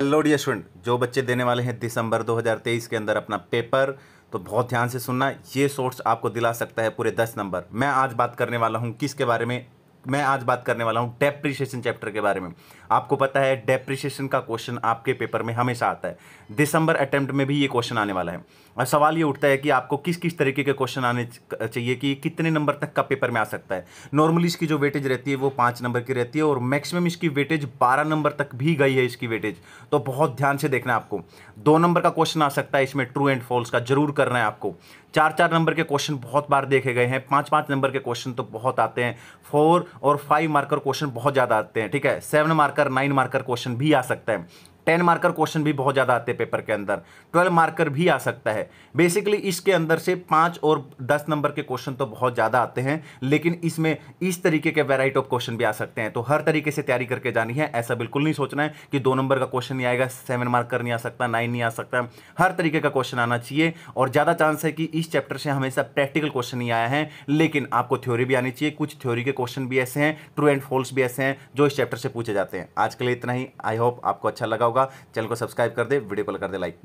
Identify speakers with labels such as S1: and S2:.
S1: hello dear student जो बच्चे देने वाले हैं दिसंबर 2023 के अंदर अपना पेपर तो बहुत ध्यान से सुनना ये सोर्स आपको दिला सकता है पूरे 10 नंबर मैं आज बात करने वाला हूँ किसके बारे में मैं आज बात करने वाला हूँ डेप्रिशिएशन चैप्टर के बारे में आपको पता है डेप्रिशिएशन का क्वेश्चन आपके पेपर में हमेशा आता है दिसंबर अटैम्प्ट में भी ये क्वेश्चन आने वाला है और सवाल ये उठता है कि आपको किस किस तरीके के क्वेश्चन आने चाहिए कि कितने नंबर तक का पेपर में आ सकता है नॉर्मली इसकी जो वेटेज रहती है वो पाँच नंबर की रहती है और मैक्सिमम इसकी वेटेज बारह नंबर तक भी गई है इसकी वेटेज तो बहुत ध्यान से देखना आपको दो नंबर का क्वेश्चन आ सकता है इसमें ट्रू एंड फॉल्स का जरूर करना है आपको चार चार नंबर के क्वेश्चन बहुत बार देखे गए हैं पाँच पाँच नंबर के क्वेश्चन तो बहुत आते हैं फोर और फाइव मार्कर क्वेश्चन बहुत ज़्यादा आते हैं ठीक है seven marker nine marker question भी आ सकता है टेन मार्कर क्वेश्चन भी बहुत ज़्यादा आते हैं पेपर के अंदर ट्वेल्व मार्कर भी आ सकता है बेसिकली इसके अंदर से पाँच और दस नंबर के क्वेश्चन तो बहुत ज़्यादा आते हैं लेकिन इसमें इस तरीके के वेराइटी ऑफ क्वेश्चन भी आ सकते हैं तो हर तरीके से तैयारी करके जानी है ऐसा बिल्कुल नहीं सोचना है कि दो नंबर का क्वेश्चन नहीं आएगा सेवन मार्कर नहीं आ सकता नाइन नहीं आ सकता हर तरीके का क्वेश्चन आना चाहिए और ज़्यादा चांस है कि इस चैप्टर से हमेशा प्रैक्टिकल क्वेश्चन ही आया है लेकिन आपको थ्योरी भी आनी चाहिए कुछ थ्योरी के क्वेश्चन भी ऐसे हैं ट्रू एंड फॉल्स भी ऐसे हैं जो इस चैप्टर से पूछे जाते हैं आज के लिए इतना ही आई होप आपको अच्छा लगा होगा चैनल को सब्सक्राइब कर दे वीडियो पर कर दे लाइक